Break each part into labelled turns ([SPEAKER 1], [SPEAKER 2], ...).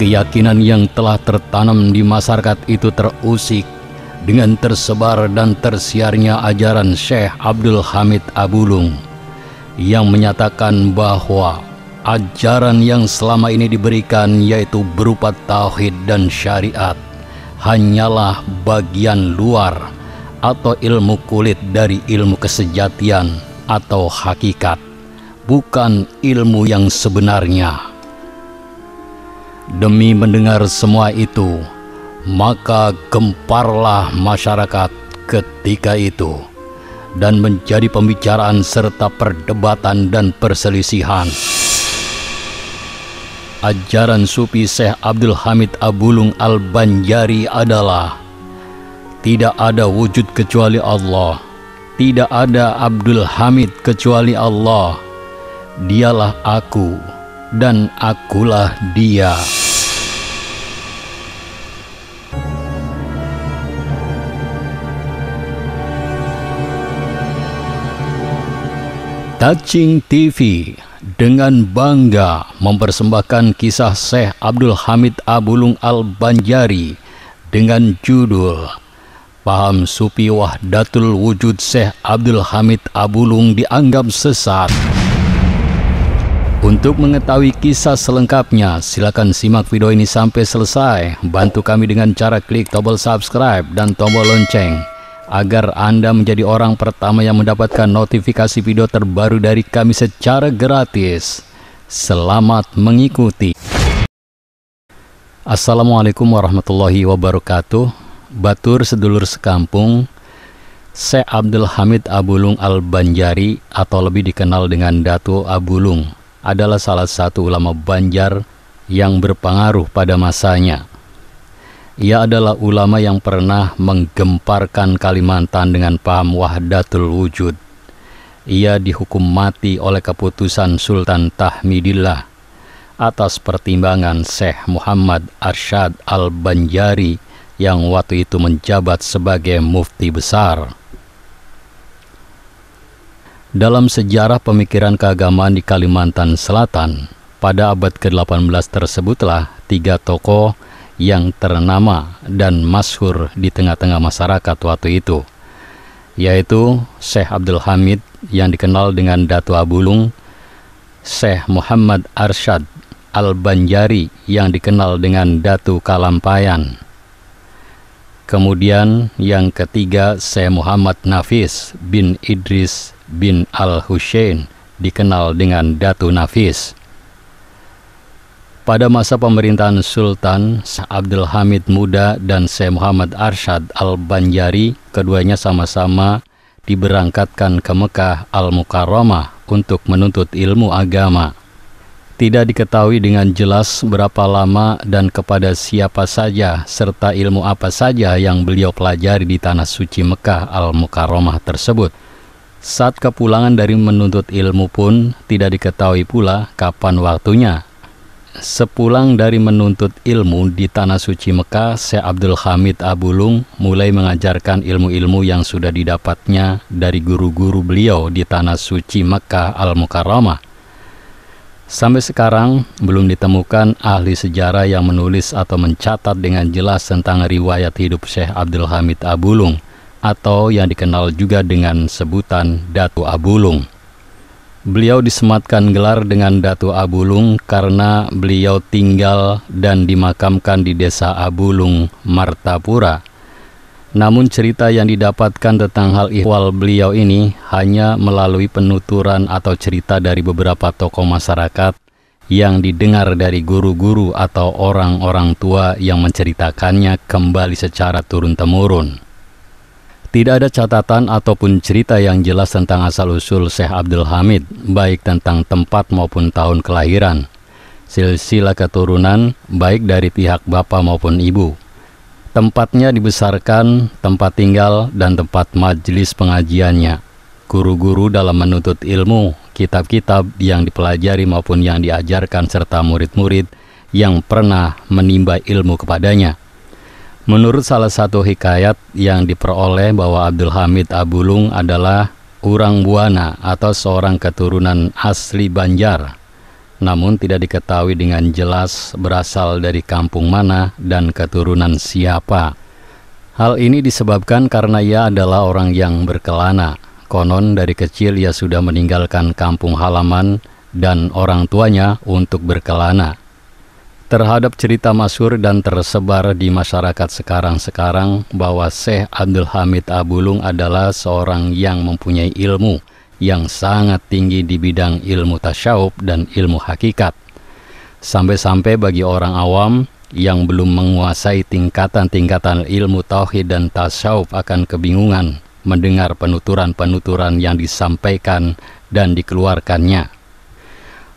[SPEAKER 1] keyakinan yang telah tertanam di masyarakat itu terusik dengan tersebar dan tersiarnya ajaran Syekh Abdul Hamid Abulung yang menyatakan bahwa ajaran yang selama ini diberikan yaitu berupa tauhid dan syariat hanyalah bagian luar atau ilmu kulit dari ilmu kesejatian atau hakikat, bukan ilmu yang sebenarnya. Demi mendengar semua itu, maka gemparlah masyarakat ketika itu dan menjadi pembicaraan serta perdebatan dan perselisihan. Ajaran Sufi Syekh Abdul Hamid Abulung Al-Banjari adalah tidak ada wujud kecuali Allah. Tidak ada Abdul Hamid kecuali Allah. Dialah aku dan akulah dia. Touching TV dengan bangga mempersembahkan kisah Syekh Abdul Hamid Abulung Al-Banjari dengan judul Paham Supi Wahdatul Wujud Syekh Abdul Hamid Abulung dianggap sesat. Untuk mengetahui kisah selengkapnya, silakan simak video ini sampai selesai. Bantu kami dengan cara klik tombol subscribe dan tombol lonceng agar Anda menjadi orang pertama yang mendapatkan notifikasi video terbaru dari kami secara gratis. Selamat mengikuti. Assalamualaikum warahmatullahi wabarakatuh. Batur sedulur sekampung, Syekh Abdul Hamid Abulung Al-Banjari atau lebih dikenal dengan Datu Abulung adalah salah satu ulama Banjar yang berpengaruh pada masanya. Ia adalah ulama yang pernah menggemparkan Kalimantan dengan paham wahdatul wujud. Ia dihukum mati oleh keputusan Sultan Tahmidillah atas pertimbangan Syekh Muhammad Arsyad Al-Banjari yang waktu itu menjabat sebagai mufti besar. Dalam sejarah pemikiran keagamaan di Kalimantan Selatan, pada abad ke-18 tersebutlah tiga tokoh yang ternama dan masyhur di tengah-tengah masyarakat waktu itu, yaitu Syekh Abdul Hamid yang dikenal dengan Datu Abulung, Syekh Muhammad Arsyad Al-Banjari yang dikenal dengan Datu Kalampayan. Kemudian yang ketiga Syekh Muhammad Nafis bin Idris bin al Hussein dikenal dengan Datu Nafis. Pada masa pemerintahan Sultan Abdul Hamid Muda dan Syekh Muhammad Arshad Al-Banjari, keduanya sama-sama diberangkatkan ke Mekah Al-Mukarramah untuk menuntut ilmu agama. Tidak diketahui dengan jelas berapa lama dan kepada siapa saja serta ilmu apa saja yang beliau pelajari di tanah suci Mekah Al-Mukarramah tersebut. Saat kepulangan dari menuntut ilmu pun tidak diketahui pula kapan waktunya. Sepulang dari menuntut ilmu di Tanah Suci Mekah, Syekh Abdul Hamid Abulung mulai mengajarkan ilmu-ilmu yang sudah didapatnya dari guru-guru beliau di Tanah Suci Mekah Al-Mukarramah. Sampai sekarang, belum ditemukan ahli sejarah yang menulis atau mencatat dengan jelas tentang riwayat hidup Syekh Abdul Hamid Abulung – atau yang dikenal juga dengan sebutan Datu Abulung. Beliau disematkan gelar dengan Datu Abulung karena beliau tinggal dan dimakamkan di desa Abulung, Martapura. Namun cerita yang didapatkan tentang hal ihwal beliau ini hanya melalui penuturan atau cerita dari beberapa tokoh masyarakat yang didengar dari guru-guru atau orang-orang tua yang menceritakannya kembali secara turun-temurun. Tidak ada catatan ataupun cerita yang jelas tentang asal-usul Syekh Abdul Hamid, baik tentang tempat maupun tahun kelahiran, silsilah keturunan, baik dari pihak bapak maupun ibu. Tempatnya dibesarkan, tempat tinggal, dan tempat majelis pengajiannya. Guru-guru dalam menuntut ilmu, kitab-kitab yang dipelajari maupun yang diajarkan serta murid-murid yang pernah menimba ilmu kepadanya. Menurut salah satu hikayat yang diperoleh bahwa Abdul Hamid Abulung adalah orang Buana atau seorang keturunan asli Banjar, namun tidak diketahui dengan jelas berasal dari kampung mana dan keturunan siapa. Hal ini disebabkan karena ia adalah orang yang berkelana. Konon dari kecil ia sudah meninggalkan kampung halaman dan orang tuanya untuk berkelana terhadap cerita masur dan tersebar di masyarakat sekarang-sekarang bahwa Syekh Abdul Hamid Abulung adalah seorang yang mempunyai ilmu yang sangat tinggi di bidang ilmu tasawuf dan ilmu hakikat. Sampai-sampai bagi orang awam yang belum menguasai tingkatan-tingkatan ilmu tauhid dan tasawuf akan kebingungan mendengar penuturan-penuturan yang disampaikan dan dikeluarkannya.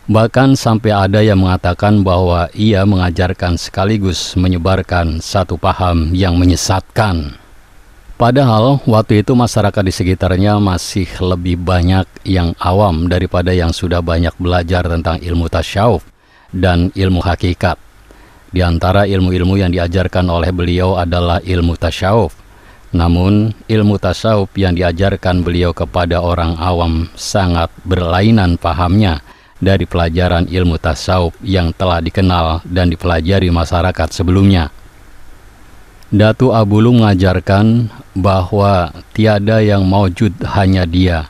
[SPEAKER 1] Bahkan sampai ada yang mengatakan bahwa ia mengajarkan sekaligus menyebarkan satu paham yang menyesatkan. Padahal waktu itu masyarakat di sekitarnya masih lebih banyak yang awam daripada yang sudah banyak belajar tentang ilmu tasyauf dan ilmu hakikat. Di antara ilmu-ilmu yang diajarkan oleh beliau adalah ilmu tasyauf. Namun, ilmu tasawuf yang diajarkan beliau kepada orang awam sangat berlainan pahamnya dari pelajaran ilmu tasawuf yang telah dikenal dan dipelajari masyarakat sebelumnya. Datu Abulu mengajarkan bahwa tiada yang maujud hanya dia,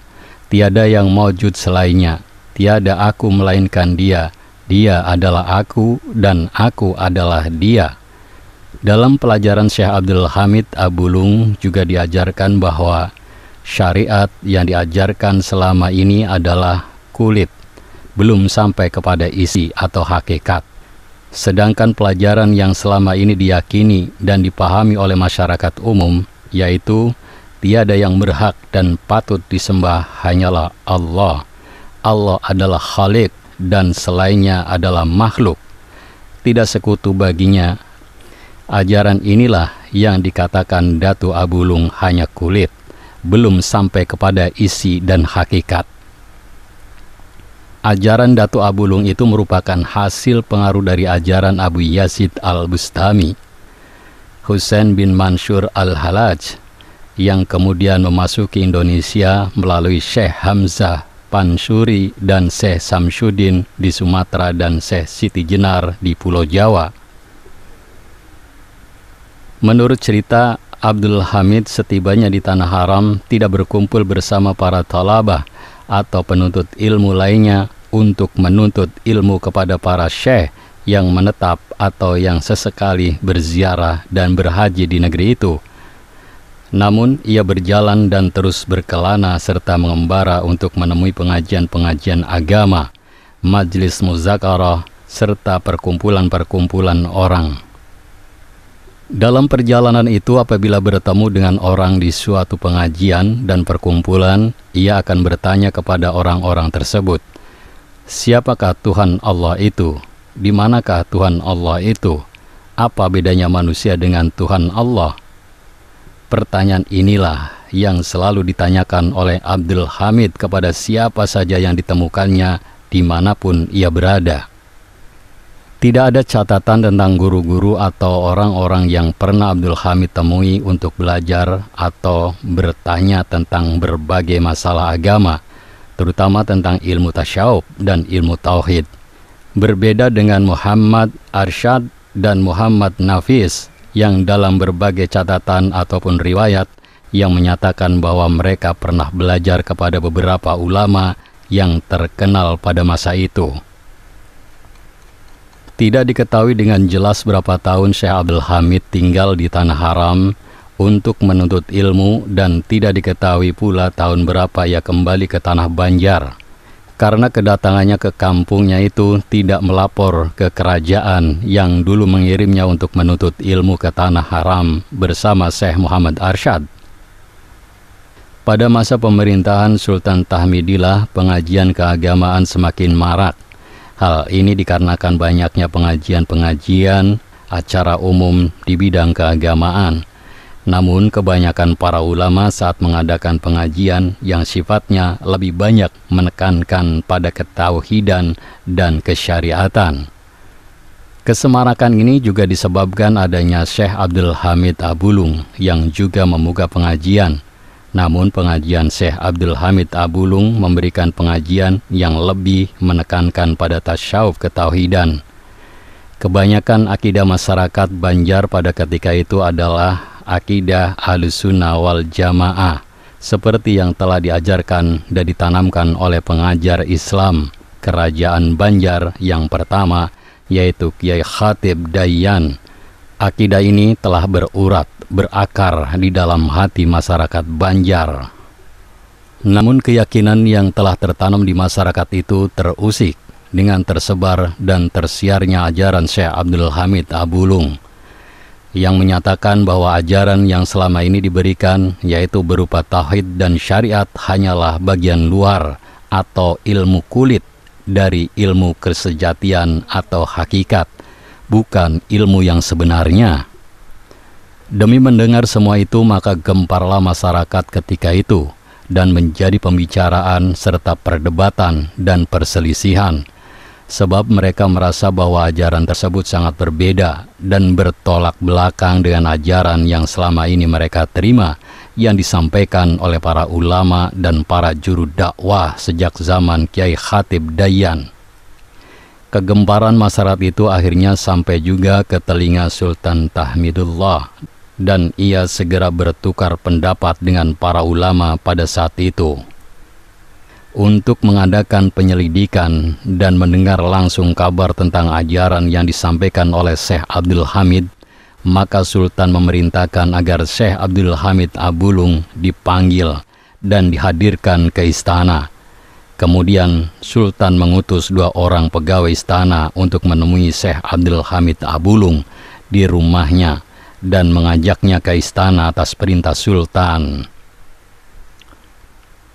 [SPEAKER 1] tiada yang maujud selainnya, tiada aku melainkan dia, dia adalah aku dan aku adalah dia. Dalam pelajaran Syekh Abdul Hamid Abulung juga diajarkan bahwa syariat yang diajarkan selama ini adalah kulit, belum sampai kepada isi atau hakikat. Sedangkan pelajaran yang selama ini diyakini dan dipahami oleh masyarakat umum, yaitu tiada yang berhak dan patut disembah hanyalah Allah. Allah adalah Khalik dan selainnya adalah makhluk. Tidak sekutu baginya. Ajaran inilah yang dikatakan Datu Abulung hanya kulit, belum sampai kepada isi dan hakikat. Ajaran Datu Abulung itu merupakan hasil pengaruh dari ajaran Abu Yazid al-Bustami, Husain bin Mansur al-Halaj, yang kemudian memasuki Indonesia melalui Syekh Hamzah Pansuri dan Syekh Samsudin di Sumatera dan Syekh Siti Jenar di Pulau Jawa. Menurut cerita, Abdul Hamid setibanya di Tanah Haram tidak berkumpul bersama para talabah, atau penuntut ilmu lainnya untuk menuntut ilmu kepada para syekh yang menetap atau yang sesekali berziarah dan berhaji di negeri itu. Namun, ia berjalan dan terus berkelana serta mengembara untuk menemui pengajian-pengajian agama, majlis muzakarah, serta perkumpulan-perkumpulan orang. Dalam perjalanan itu, apabila bertemu dengan orang di suatu pengajian dan perkumpulan, ia akan bertanya kepada orang-orang tersebut, "Siapakah Tuhan Allah itu? Di manakah Tuhan Allah itu? Apa bedanya manusia dengan Tuhan Allah?" Pertanyaan inilah yang selalu ditanyakan oleh Abdul Hamid kepada siapa saja yang ditemukannya dimanapun ia berada. Tidak ada catatan tentang guru-guru atau orang-orang yang pernah Abdul Hamid temui untuk belajar atau bertanya tentang berbagai masalah agama, terutama tentang ilmu tasawuf dan ilmu tauhid. Berbeda dengan Muhammad Arsyad dan Muhammad Nafis yang dalam berbagai catatan ataupun riwayat yang menyatakan bahwa mereka pernah belajar kepada beberapa ulama yang terkenal pada masa itu. Tidak diketahui dengan jelas berapa tahun Syekh Abdul Hamid tinggal di Tanah Haram untuk menuntut ilmu dan tidak diketahui pula tahun berapa ia kembali ke Tanah Banjar. Karena kedatangannya ke kampungnya itu tidak melapor ke kerajaan yang dulu mengirimnya untuk menuntut ilmu ke Tanah Haram bersama Syekh Muhammad Arsyad. Pada masa pemerintahan Sultan Tahmidilah, pengajian keagamaan semakin marak Hal ini dikarenakan banyaknya pengajian-pengajian acara umum di bidang keagamaan. Namun kebanyakan para ulama saat mengadakan pengajian yang sifatnya lebih banyak menekankan pada ketauhidan dan kesyariatan. Kesemarakan ini juga disebabkan adanya Syekh Abdul Hamid Abulung yang juga membuka pengajian. Namun pengajian Syekh Abdul Hamid Abulung memberikan pengajian yang lebih menekankan pada tasyauf ketauhidan. Kebanyakan akidah masyarakat Banjar pada ketika itu adalah akidah alusunawal wal jamaah seperti yang telah diajarkan dan ditanamkan oleh pengajar Islam kerajaan Banjar yang pertama yaitu Kiai Khatib Dayan Akidah ini telah berurat, berakar di dalam hati masyarakat Banjar. Namun keyakinan yang telah tertanam di masyarakat itu terusik dengan tersebar dan tersiarnya ajaran Syekh Abdul Hamid Abulung yang menyatakan bahwa ajaran yang selama ini diberikan yaitu berupa tauhid dan syariat hanyalah bagian luar atau ilmu kulit dari ilmu kesejatian atau hakikat bukan ilmu yang sebenarnya. Demi mendengar semua itu, maka gemparlah masyarakat ketika itu dan menjadi pembicaraan serta perdebatan dan perselisihan, sebab mereka merasa bahwa ajaran tersebut sangat berbeda dan bertolak belakang dengan ajaran yang selama ini mereka terima, yang disampaikan oleh para ulama dan para juru dakwah sejak zaman Kiai Khatib Dayan. Kegemparan masyarakat itu akhirnya sampai juga ke telinga Sultan Tahmidullah dan ia segera bertukar pendapat dengan para ulama pada saat itu untuk mengadakan penyelidikan dan mendengar langsung kabar tentang ajaran yang disampaikan oleh Syekh Abdul Hamid, maka Sultan memerintahkan agar Syekh Abdul Hamid Abulung dipanggil dan dihadirkan ke istana Kemudian Sultan mengutus dua orang pegawai istana untuk menemui Syekh Abdul Hamid Abulung di rumahnya dan mengajaknya ke istana atas perintah Sultan.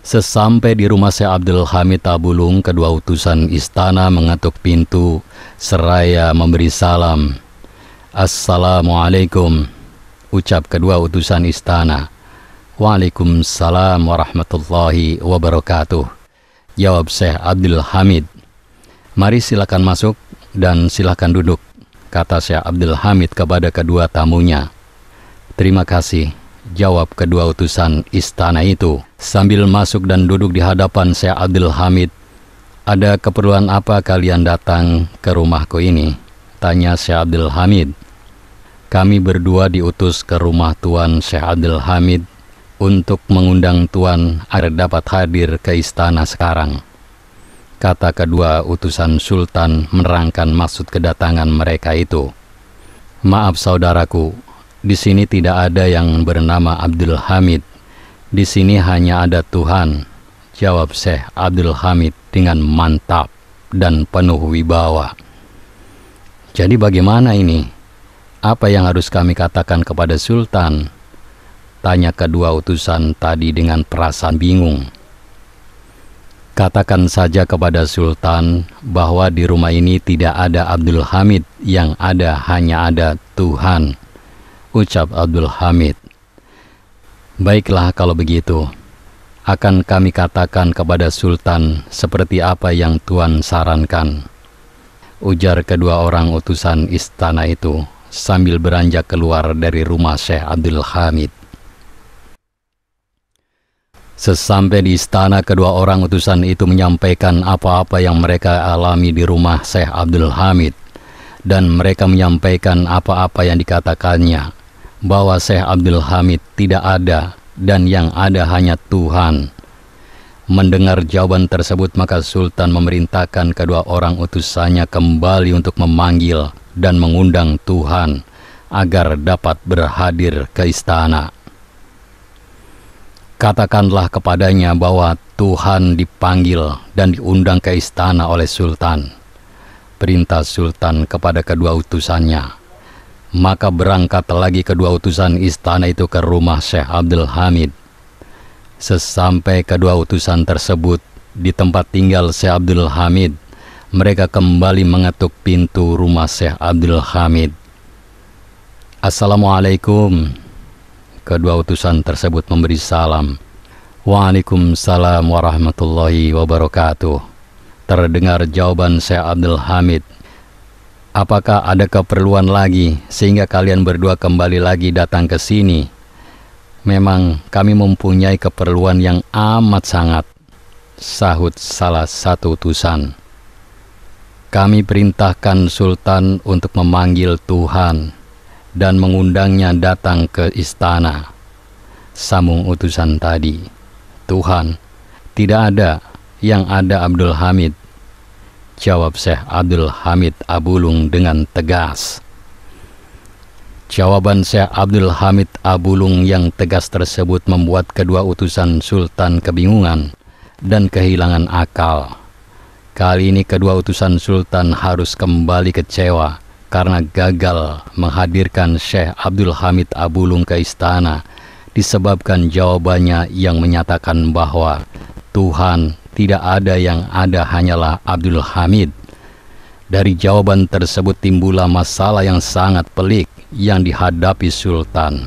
[SPEAKER 1] Sesampai di rumah Syekh Abdul Hamid Abulung, kedua utusan istana mengetuk pintu seraya memberi salam. Assalamualaikum, ucap kedua utusan istana. Waalaikumsalam warahmatullahi wabarakatuh jawab Syekh Abdul Hamid. Mari silakan masuk dan silakan duduk, kata Syekh Abdul Hamid kepada kedua tamunya. Terima kasih, jawab kedua utusan istana itu. Sambil masuk dan duduk di hadapan Syekh Abdul Hamid, ada keperluan apa kalian datang ke rumahku ini? Tanya Syekh Abdul Hamid. Kami berdua diutus ke rumah Tuan Syekh Abdul Hamid untuk mengundang Tuan agar dapat hadir ke istana sekarang. Kata kedua utusan Sultan menerangkan maksud kedatangan mereka itu. Maaf saudaraku, di sini tidak ada yang bernama Abdul Hamid. Di sini hanya ada Tuhan, jawab Syekh Abdul Hamid dengan mantap dan penuh wibawa. Jadi bagaimana ini? Apa yang harus kami katakan kepada Sultan? Tanya kedua utusan tadi dengan perasaan bingung. Katakan saja kepada Sultan bahwa di rumah ini tidak ada Abdul Hamid, yang ada hanya ada Tuhan, ucap Abdul Hamid. Baiklah kalau begitu, akan kami katakan kepada Sultan seperti apa yang Tuhan sarankan. Ujar kedua orang utusan istana itu sambil beranjak keluar dari rumah Syekh Abdul Hamid. Sesampai di istana, kedua orang utusan itu menyampaikan apa-apa yang mereka alami di rumah Syekh Abdul Hamid. Dan mereka menyampaikan apa-apa yang dikatakannya, bahwa Syekh Abdul Hamid tidak ada dan yang ada hanya Tuhan. Mendengar jawaban tersebut, maka Sultan memerintahkan kedua orang utusannya kembali untuk memanggil dan mengundang Tuhan agar dapat berhadir ke istana. Katakanlah kepadanya bahwa Tuhan dipanggil dan diundang ke istana oleh Sultan. Perintah Sultan kepada kedua utusannya. Maka berangkat lagi kedua utusan istana itu ke rumah Syekh Abdul Hamid. Sesampai kedua utusan tersebut di tempat tinggal Syekh Abdul Hamid, mereka kembali mengetuk pintu rumah Syekh Abdul Hamid. Assalamualaikum. Kedua utusan tersebut memberi salam. Waalaikumsalam warahmatullahi wabarakatuh. Terdengar jawaban Syekh Abdul Hamid. Apakah ada keperluan lagi sehingga kalian berdua kembali lagi datang ke sini? Memang kami mempunyai keperluan yang amat sangat. Sahut salah satu utusan. Kami perintahkan Sultan untuk memanggil Tuhan dan mengundangnya datang ke istana. Sambung utusan tadi, Tuhan, tidak ada yang ada Abdul Hamid. Jawab Syekh Abdul Hamid Abulung dengan tegas. Jawaban Syekh Abdul Hamid Abulung yang tegas tersebut membuat kedua utusan sultan kebingungan dan kehilangan akal. Kali ini kedua utusan sultan harus kembali kecewa karena gagal menghadirkan Syekh Abdul Hamid Abulung ke istana disebabkan jawabannya yang menyatakan bahwa Tuhan tidak ada yang ada hanyalah Abdul Hamid. Dari jawaban tersebut timbullah masalah yang sangat pelik yang dihadapi Sultan.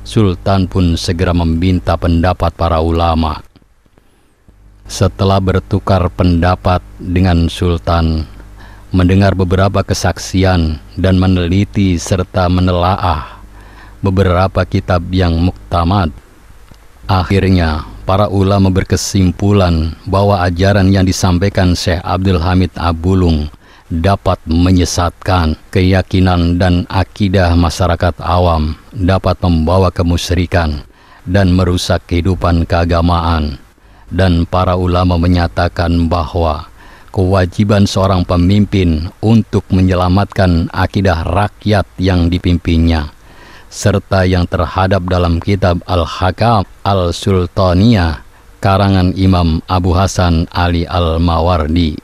[SPEAKER 1] Sultan pun segera meminta pendapat para ulama. Setelah bertukar pendapat dengan Sultan, mendengar beberapa kesaksian dan meneliti serta menelaah beberapa kitab yang muktamad. Akhirnya, para ulama berkesimpulan bahwa ajaran yang disampaikan Syekh Abdul Hamid Abulung dapat menyesatkan keyakinan dan akidah masyarakat awam, dapat membawa kemusyrikan dan merusak kehidupan keagamaan. Dan para ulama menyatakan bahwa kewajiban seorang pemimpin untuk menyelamatkan akidah rakyat yang dipimpinnya serta yang terhadap dalam kitab Al-Hakam Al-Sultaniyah karangan Imam Abu Hasan Ali Al-Mawardi.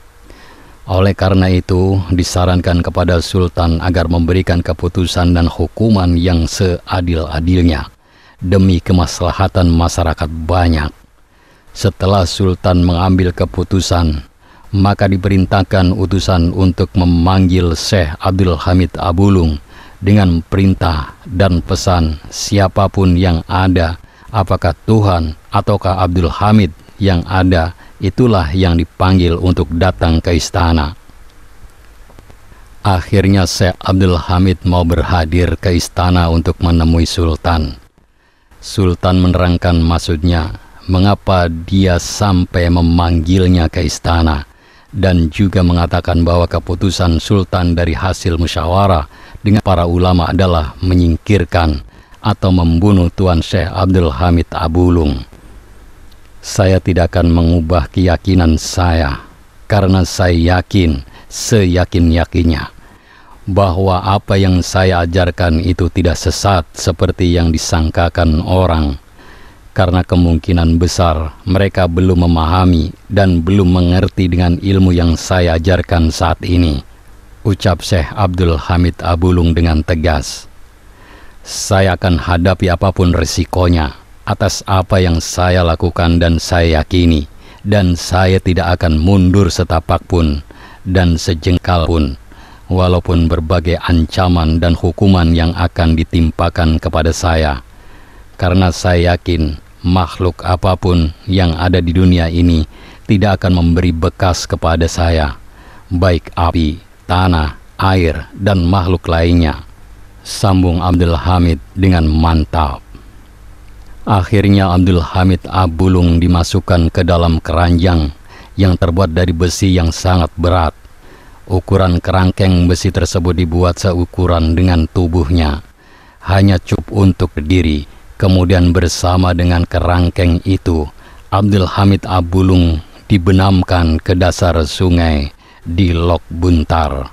[SPEAKER 1] Oleh karena itu, disarankan kepada sultan agar memberikan keputusan dan hukuman yang seadil-adilnya demi kemaslahatan masyarakat banyak. Setelah sultan mengambil keputusan, maka diperintahkan utusan untuk memanggil Syekh Abdul Hamid Abulung dengan perintah dan pesan siapapun yang ada, apakah Tuhan ataukah Abdul Hamid yang ada, itulah yang dipanggil untuk datang ke istana. Akhirnya Syekh Abdul Hamid mau berhadir ke istana untuk menemui Sultan. Sultan menerangkan maksudnya, mengapa dia sampai memanggilnya ke istana dan juga mengatakan bahwa keputusan sultan dari hasil musyawarah dengan para ulama adalah menyingkirkan atau membunuh Tuan Syekh Abdul Hamid Abulung. Saya tidak akan mengubah keyakinan saya karena saya yakin seyakin-yakinnya bahwa apa yang saya ajarkan itu tidak sesat seperti yang disangkakan orang karena kemungkinan besar mereka belum memahami dan belum mengerti dengan ilmu yang saya ajarkan saat ini, ucap Syekh Abdul Hamid Abulung dengan tegas. Saya akan hadapi apapun resikonya atas apa yang saya lakukan dan saya yakini, dan saya tidak akan mundur setapak pun dan sejengkal pun, walaupun berbagai ancaman dan hukuman yang akan ditimpakan kepada saya. Karena saya yakin makhluk apapun yang ada di dunia ini tidak akan memberi bekas kepada saya, baik api, tanah, air, dan makhluk lainnya. Sambung Abdul Hamid dengan mantap. Akhirnya Abdul Hamid Abulung dimasukkan ke dalam keranjang yang terbuat dari besi yang sangat berat. Ukuran kerangkeng besi tersebut dibuat seukuran dengan tubuhnya, hanya cukup untuk berdiri Kemudian bersama dengan kerangkeng itu, Abdul Hamid Abulung dibenamkan ke dasar sungai di Lok Buntar,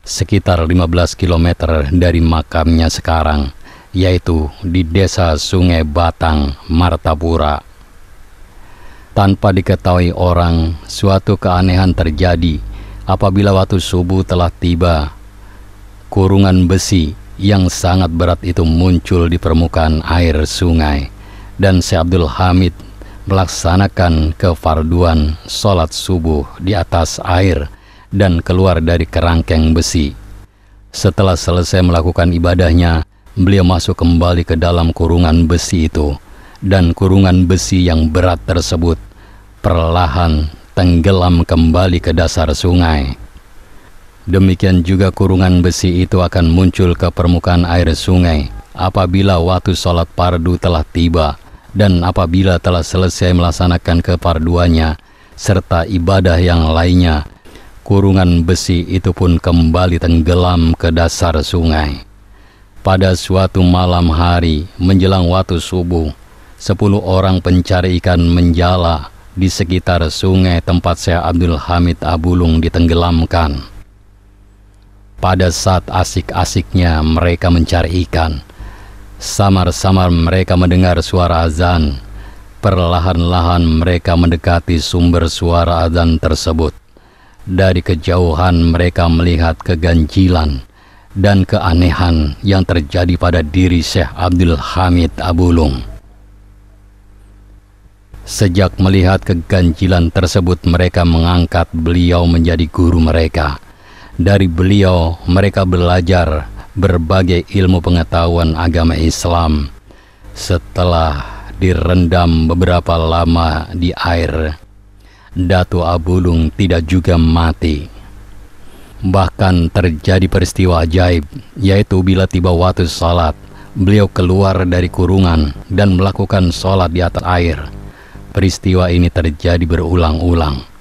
[SPEAKER 1] sekitar 15 km dari makamnya sekarang, yaitu di desa Sungai Batang, Martapura. Tanpa diketahui orang, suatu keanehan terjadi apabila waktu subuh telah tiba. Kurungan besi yang sangat berat itu muncul di permukaan air sungai dan Syekh Abdul Hamid melaksanakan kefarduan sholat subuh di atas air dan keluar dari kerangkeng besi. Setelah selesai melakukan ibadahnya, beliau masuk kembali ke dalam kurungan besi itu dan kurungan besi yang berat tersebut perlahan tenggelam kembali ke dasar sungai. Demikian juga kurungan besi itu akan muncul ke permukaan air sungai apabila waktu sholat pardu telah tiba dan apabila telah selesai melaksanakan keparduannya serta ibadah yang lainnya, kurungan besi itu pun kembali tenggelam ke dasar sungai. Pada suatu malam hari menjelang waktu subuh, sepuluh orang pencari ikan menjala di sekitar sungai tempat Syekh Abdul Hamid Abulung ditenggelamkan. Pada saat asik-asiknya mereka mencari ikan, samar-samar mereka mendengar suara azan. Perlahan-lahan mereka mendekati sumber suara azan tersebut. Dari kejauhan mereka melihat keganjilan dan keanehan yang terjadi pada diri Syekh Abdul Hamid Abulung. Sejak melihat keganjilan tersebut mereka mengangkat beliau menjadi guru mereka dari beliau, mereka belajar berbagai ilmu pengetahuan agama Islam setelah direndam beberapa lama di air. Datu Abulung tidak juga mati. Bahkan terjadi peristiwa ajaib, yaitu bila tiba waktu salat, beliau keluar dari kurungan dan melakukan sholat di atas air. Peristiwa ini terjadi berulang-ulang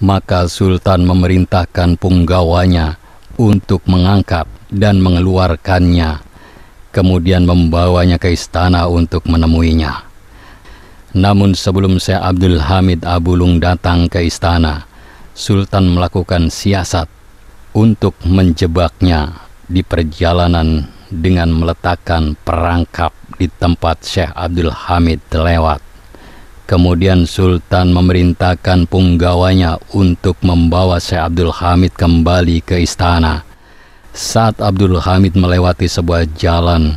[SPEAKER 1] maka Sultan memerintahkan punggawanya untuk mengangkat dan mengeluarkannya, kemudian membawanya ke istana untuk menemuinya. Namun sebelum Syekh Abdul Hamid Abulung datang ke istana, Sultan melakukan siasat untuk menjebaknya di perjalanan dengan meletakkan perangkap di tempat Syekh Abdul Hamid lewat. Kemudian Sultan memerintahkan punggawanya untuk membawa Syekh Abdul Hamid kembali ke istana. Saat Abdul Hamid melewati sebuah jalan,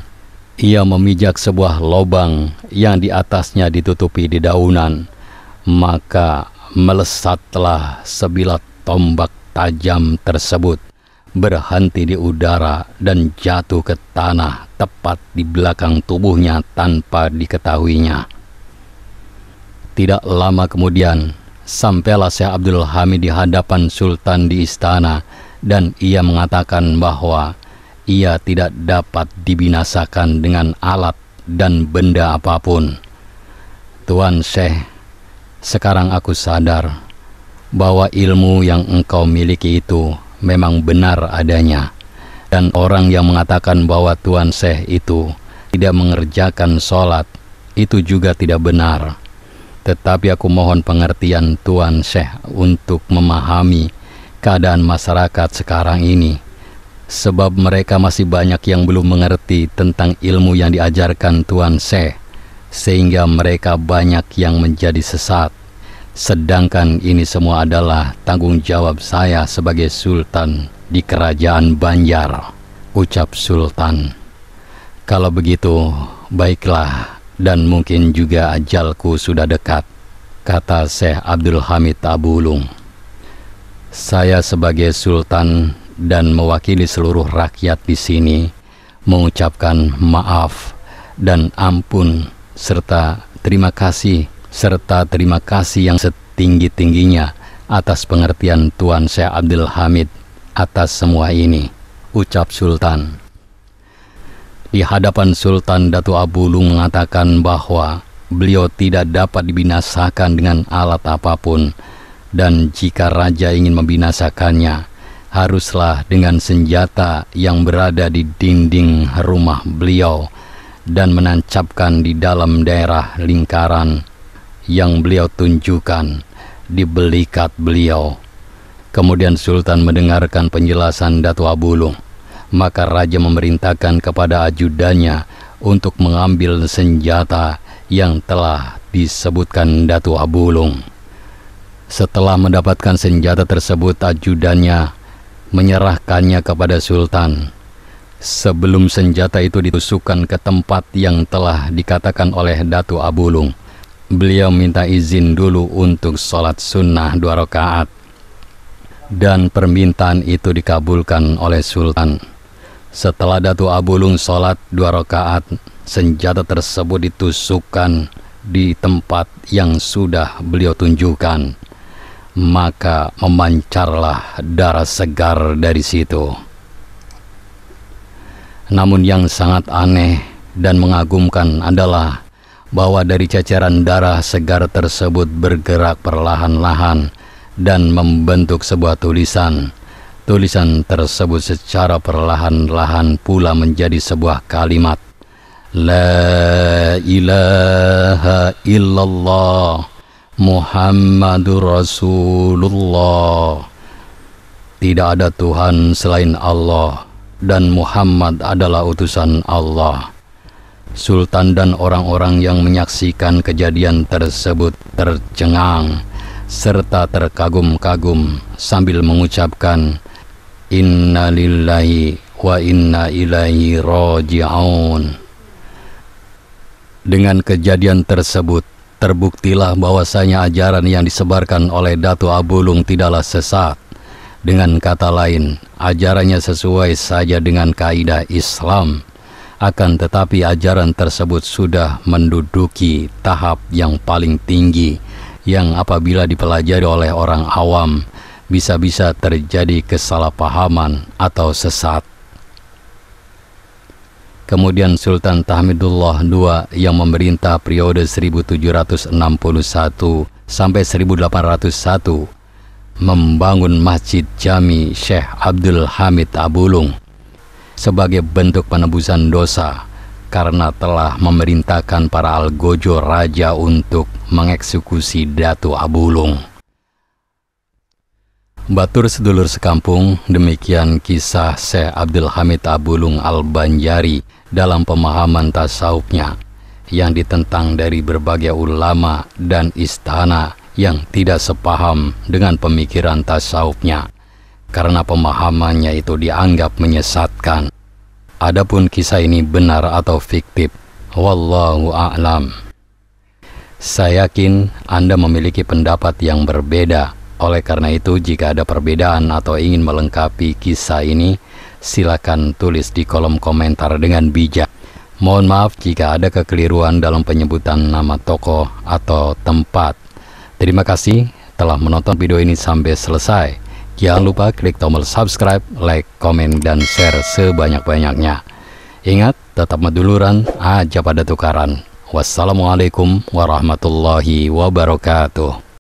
[SPEAKER 1] ia memijak sebuah lobang yang di atasnya ditutupi dedaunan. Maka melesatlah sebilah tombak tajam tersebut, berhenti di udara dan jatuh ke tanah tepat di belakang tubuhnya tanpa diketahuinya. Tidak lama kemudian, sampailah Syekh Abdul Hamid di hadapan Sultan di istana dan ia mengatakan bahwa ia tidak dapat dibinasakan dengan alat dan benda apapun. Tuan Syekh, sekarang aku sadar bahwa ilmu yang engkau miliki itu memang benar adanya. Dan orang yang mengatakan bahwa Tuan Syekh itu tidak mengerjakan sholat, itu juga tidak benar tetapi aku mohon pengertian Tuan Syekh untuk memahami keadaan masyarakat sekarang ini. Sebab mereka masih banyak yang belum mengerti tentang ilmu yang diajarkan Tuan Syekh. Sehingga mereka banyak yang menjadi sesat. Sedangkan ini semua adalah tanggung jawab saya sebagai Sultan di Kerajaan Banjar. Ucap Sultan. Kalau begitu, baiklah dan mungkin juga ajalku sudah dekat, kata Syekh Abdul Hamid Abulung. Saya sebagai sultan dan mewakili seluruh rakyat di sini mengucapkan maaf dan ampun serta terima kasih serta terima kasih yang setinggi-tingginya atas pengertian Tuan Syekh Abdul Hamid atas semua ini, ucap Sultan di hadapan Sultan Datu Abulu mengatakan bahwa beliau tidak dapat dibinasakan dengan alat apapun dan jika raja ingin membinasakannya haruslah dengan senjata yang berada di dinding rumah beliau dan menancapkan di dalam daerah lingkaran yang beliau tunjukkan di belikat beliau. Kemudian Sultan mendengarkan penjelasan Datu Abulung maka raja memerintahkan kepada ajudannya untuk mengambil senjata yang telah disebutkan Datu Abulung. Setelah mendapatkan senjata tersebut, ajudannya menyerahkannya kepada sultan. Sebelum senjata itu ditusukkan ke tempat yang telah dikatakan oleh Datu Abulung, beliau minta izin dulu untuk sholat sunnah dua rakaat. Dan permintaan itu dikabulkan oleh sultan. Setelah Datu Abulung sholat dua rakaat, senjata tersebut ditusukkan di tempat yang sudah beliau tunjukkan. Maka memancarlah darah segar dari situ. Namun yang sangat aneh dan mengagumkan adalah bahwa dari ceceran darah segar tersebut bergerak perlahan-lahan dan membentuk sebuah tulisan Tulisan tersebut secara perlahan-lahan pula menjadi sebuah kalimat. La ilaha illallah Muhammadur Rasulullah. Tidak ada Tuhan selain Allah dan Muhammad adalah utusan Allah. Sultan dan orang-orang yang menyaksikan kejadian tersebut tercengang serta terkagum-kagum sambil mengucapkan, inna lillahi wa inna ilaihi rojiun. dengan kejadian tersebut terbuktilah bahwasanya ajaran yang disebarkan oleh Datu Abulung tidaklah sesat dengan kata lain ajarannya sesuai saja dengan kaidah Islam akan tetapi ajaran tersebut sudah menduduki tahap yang paling tinggi yang apabila dipelajari oleh orang awam bisa-bisa terjadi kesalahpahaman atau sesat. Kemudian Sultan Tahmidullah II yang memerintah periode 1761 sampai 1801 membangun Masjid Jami Syekh Abdul Hamid Abulung sebagai bentuk penebusan dosa karena telah memerintahkan para Algojo Raja untuk mengeksekusi Datu Abulung. Batur sedulur sekampung, demikian kisah Syekh Abdul Hamid Abulung Al-Banjari dalam pemahaman tasawufnya yang ditentang dari berbagai ulama dan istana yang tidak sepaham dengan pemikiran tasawufnya karena pemahamannya itu dianggap menyesatkan. Adapun kisah ini benar atau fiktif, wallahu a'lam. Saya yakin Anda memiliki pendapat yang berbeda oleh karena itu, jika ada perbedaan atau ingin melengkapi kisah ini, silakan tulis di kolom komentar dengan bijak. Mohon maaf jika ada kekeliruan dalam penyebutan nama tokoh atau tempat. Terima kasih telah menonton video ini sampai selesai. Jangan lupa klik tombol subscribe, like, komen, dan share sebanyak-banyaknya. Ingat, tetap meduluran, aja pada tukaran. Wassalamualaikum warahmatullahi wabarakatuh.